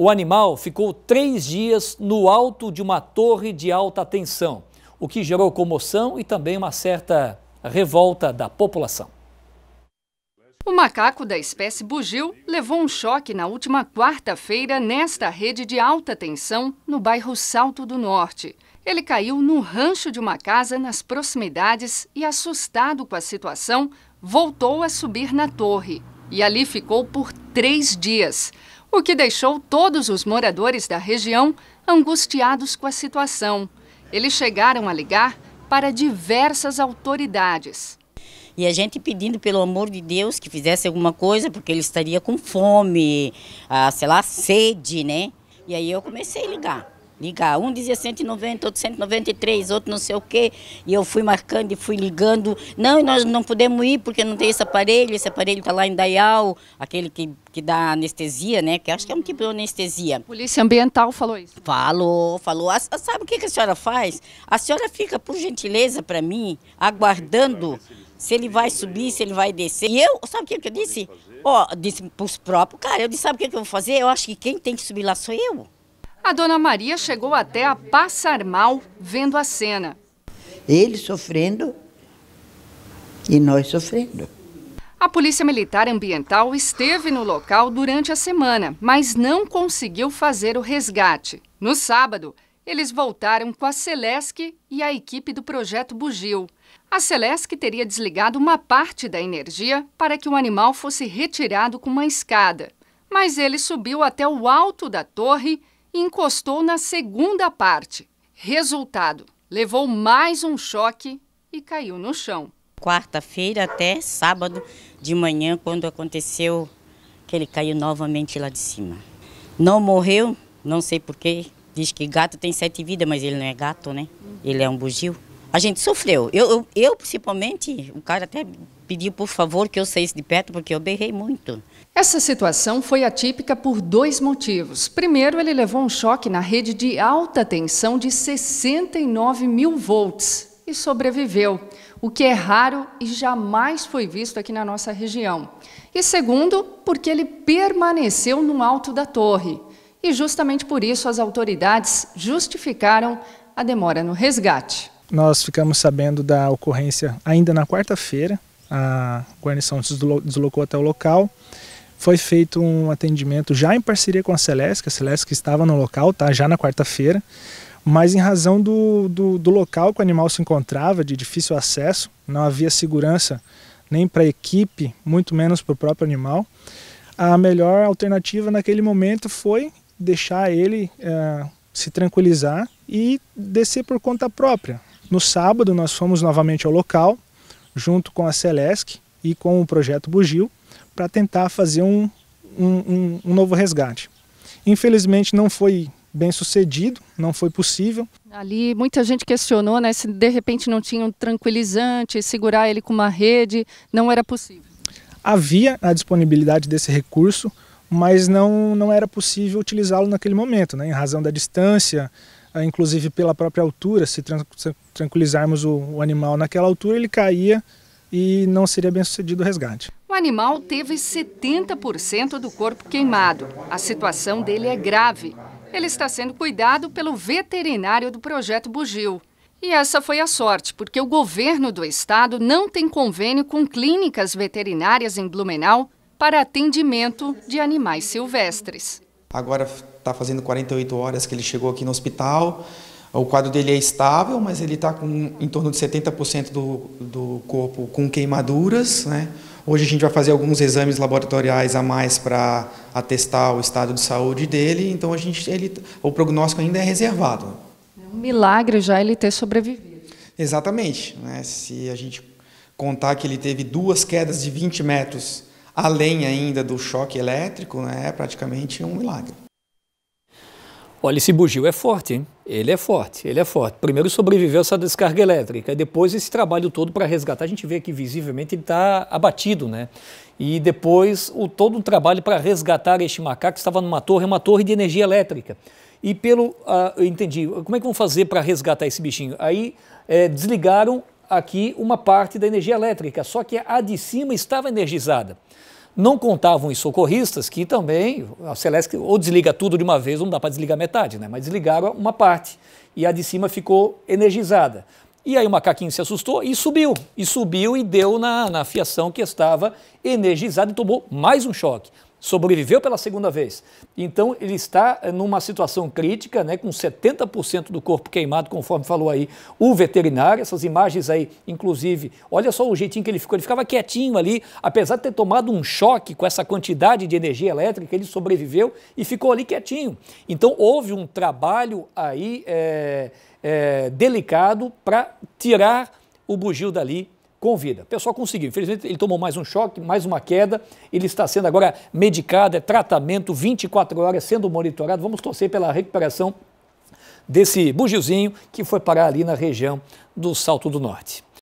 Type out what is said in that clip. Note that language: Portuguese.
O animal ficou três dias no alto de uma torre de alta tensão, o que gerou comoção e também uma certa revolta da população. O macaco da espécie Bugil levou um choque na última quarta-feira nesta rede de alta tensão no bairro Salto do Norte. Ele caiu no rancho de uma casa nas proximidades e, assustado com a situação, voltou a subir na torre. E ali ficou por três dias o que deixou todos os moradores da região angustiados com a situação. Eles chegaram a ligar para diversas autoridades. E a gente pedindo, pelo amor de Deus, que fizesse alguma coisa, porque ele estaria com fome, ah, sei lá, sede, né? E aí eu comecei a ligar ligar. Um dizia 190, outro 193, outro não sei o quê. E eu fui marcando e fui ligando. Não, nós não podemos ir porque não tem esse aparelho. Esse aparelho está lá em Dayal, aquele que, que dá anestesia, né? Que acho que é um tipo de anestesia. Polícia Ambiental falou isso? Falou, falou. A, sabe o que, que a senhora faz? A senhora fica, por gentileza, para mim, aguardando se ele vai subir, se ele vai descer. E eu, sabe o que, que eu disse? Ó, oh, disse para os próprios. Cara, eu disse, sabe o que, que eu vou fazer? Eu acho que quem tem que subir lá sou eu. A dona Maria chegou até a passar mal vendo a cena. Ele sofrendo e nós sofrendo. A Polícia Militar Ambiental esteve no local durante a semana, mas não conseguiu fazer o resgate. No sábado, eles voltaram com a Celesc e a equipe do projeto Bugio. A Celesc teria desligado uma parte da energia para que o animal fosse retirado com uma escada, mas ele subiu até o alto da torre encostou na segunda parte. Resultado: levou mais um choque e caiu no chão. Quarta-feira até sábado de manhã, quando aconteceu que ele caiu novamente lá de cima. Não morreu, não sei porquê. Diz que gato tem sete vidas, mas ele não é gato, né? Ele é um bugio a gente sofreu. Eu, eu, eu, principalmente, o cara até pediu por favor que eu saísse de perto porque eu berrei muito. Essa situação foi atípica por dois motivos. Primeiro, ele levou um choque na rede de alta tensão de 69 mil volts e sobreviveu, o que é raro e jamais foi visto aqui na nossa região. E segundo, porque ele permaneceu no alto da torre. E justamente por isso as autoridades justificaram a demora no resgate nós ficamos sabendo da ocorrência ainda na quarta-feira. A guarnição se deslocou até o local. Foi feito um atendimento já em parceria com a Celeste, a estava no local, tá? Já na quarta-feira. Mas em razão do, do, do local que o animal se encontrava, de difícil acesso, não havia segurança nem para a equipe, muito menos para o próprio animal. A melhor alternativa naquele momento foi deixar ele eh, se tranquilizar e descer por conta própria, no sábado, nós fomos novamente ao local, junto com a Celesc e com o projeto Bugio, para tentar fazer um, um, um novo resgate. Infelizmente, não foi bem sucedido, não foi possível. Ali muita gente questionou, né, se de repente não tinha um tranquilizante, segurar ele com uma rede, não era possível. Havia a disponibilidade desse recurso, mas não, não era possível utilizá-lo naquele momento, né, em razão da distância, ah, inclusive pela própria altura, se tranquilizarmos o animal naquela altura, ele caía e não seria bem sucedido o resgate. O animal teve 70% do corpo queimado. A situação dele é grave. Ele está sendo cuidado pelo veterinário do projeto Bugil. E essa foi a sorte, porque o governo do estado não tem convênio com clínicas veterinárias em Blumenau para atendimento de animais silvestres. Agora está fazendo 48 horas que ele chegou aqui no hospital. O quadro dele é estável, mas ele está com em torno de 70% do, do corpo com queimaduras. Né? Hoje a gente vai fazer alguns exames laboratoriais a mais para atestar o estado de saúde dele, então a gente, ele, o prognóstico ainda é reservado. É um milagre já ele ter sobrevivido. Exatamente. Né? Se a gente contar que ele teve duas quedas de 20 metros além ainda do choque elétrico, né? é praticamente um milagre. Olha, esse bugio é forte, hein? Ele é forte, ele é forte. Primeiro sobreviveu essa descarga elétrica, e depois esse trabalho todo para resgatar. A gente vê que visivelmente ele está abatido, né? E depois o todo o trabalho para resgatar este macaco que estava numa torre, uma torre de energia elétrica. E pelo. Ah, eu entendi. Como é que vão fazer para resgatar esse bichinho? Aí é, desligaram aqui uma parte da energia elétrica, só que a de cima estava energizada. Não contavam os socorristas, que também, a Celeste ou desliga tudo de uma vez, não dá para desligar metade, né? mas desligaram uma parte. E a de cima ficou energizada. E aí o macaquinho se assustou e subiu. E subiu e deu na, na fiação que estava energizada e tomou mais um choque sobreviveu pela segunda vez. Então ele está eh, numa situação crítica, né, com 70% do corpo queimado, conforme falou aí o veterinário. Essas imagens aí, inclusive, olha só o jeitinho que ele ficou. Ele ficava quietinho ali, apesar de ter tomado um choque com essa quantidade de energia elétrica, ele sobreviveu e ficou ali quietinho. Então houve um trabalho aí é, é, delicado para tirar o bugio dali com vida. O pessoal conseguiu. Infelizmente, ele tomou mais um choque, mais uma queda. Ele está sendo agora medicado, é tratamento 24 horas, sendo monitorado. Vamos torcer pela recuperação desse bugiozinho que foi parar ali na região do Salto do Norte.